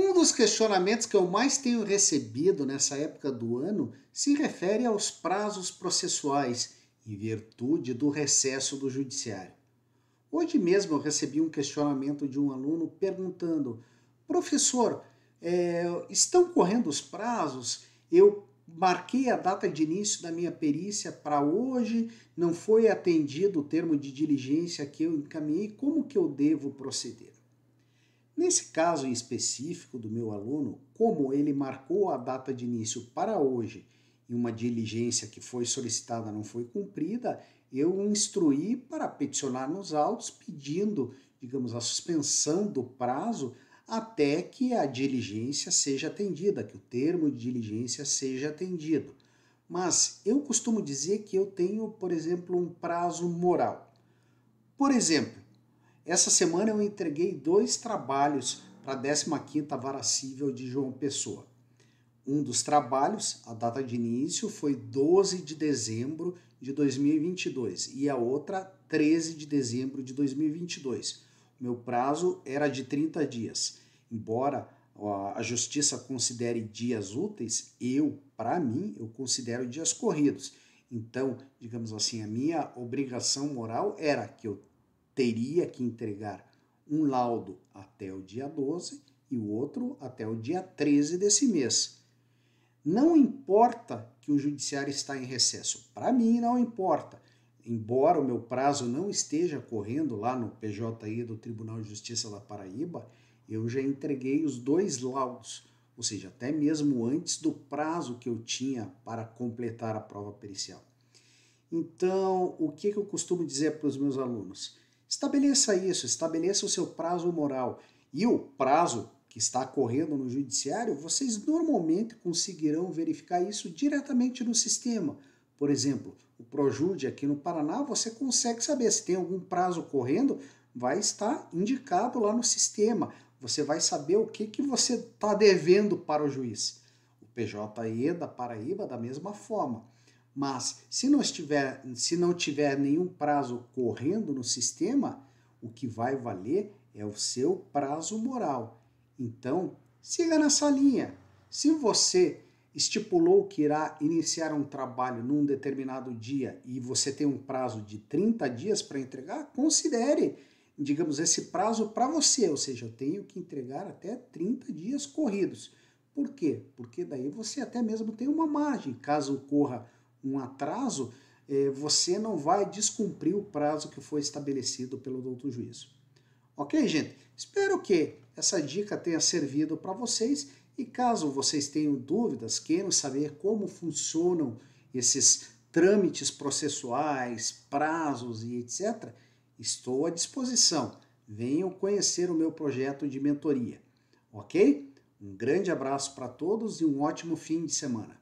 Um dos questionamentos que eu mais tenho recebido nessa época do ano se refere aos prazos processuais, em virtude do recesso do Judiciário. Hoje mesmo eu recebi um questionamento de um aluno perguntando: professor, é, estão correndo os prazos? Eu marquei a data de início da minha perícia para hoje, não foi atendido o termo de diligência que eu encaminhei, como que eu devo proceder? Nesse caso em específico do meu aluno, como ele marcou a data de início para hoje e uma diligência que foi solicitada não foi cumprida, eu o instruí para peticionar nos autos pedindo, digamos, a suspensão do prazo até que a diligência seja atendida, que o termo de diligência seja atendido. Mas eu costumo dizer que eu tenho, por exemplo, um prazo moral. Por exemplo, essa semana eu entreguei dois trabalhos para a 15ª Vara Cível de João Pessoa. Um dos trabalhos, a data de início foi 12 de dezembro de 2022 e a outra 13 de dezembro de 2022. O meu prazo era de 30 dias. Embora a justiça considere dias úteis, eu, para mim, eu considero dias corridos. Então, digamos assim, a minha obrigação moral era que eu teria que entregar um laudo até o dia 12 e o outro até o dia 13 desse mês. Não importa que o judiciário está em recesso, para mim não importa. Embora o meu prazo não esteja correndo lá no PJI do Tribunal de Justiça da Paraíba, eu já entreguei os dois laudos, ou seja, até mesmo antes do prazo que eu tinha para completar a prova pericial. Então, o que, que eu costumo dizer para os meus alunos? Estabeleça isso, estabeleça o seu prazo moral. E o prazo que está correndo no judiciário, vocês normalmente conseguirão verificar isso diretamente no sistema. Por exemplo, o Projude aqui no Paraná, você consegue saber se tem algum prazo correndo, vai estar indicado lá no sistema. Você vai saber o que, que você está devendo para o juiz. O PJE da Paraíba, da mesma forma. Mas se não, estiver, se não tiver nenhum prazo correndo no sistema, o que vai valer é o seu prazo moral. Então, siga nessa linha. Se você estipulou que irá iniciar um trabalho num determinado dia e você tem um prazo de 30 dias para entregar, considere, digamos, esse prazo para você, ou seja, eu tenho que entregar até 30 dias corridos. Por quê? Porque daí você até mesmo tem uma margem, caso ocorra um atraso, é, você não vai descumprir o prazo que foi estabelecido pelo doutor juízo. Ok, gente? Espero que essa dica tenha servido para vocês e caso vocês tenham dúvidas, queiram saber como funcionam esses trâmites processuais, prazos e etc., estou à disposição. Venham conhecer o meu projeto de mentoria. Ok? Um grande abraço para todos e um ótimo fim de semana.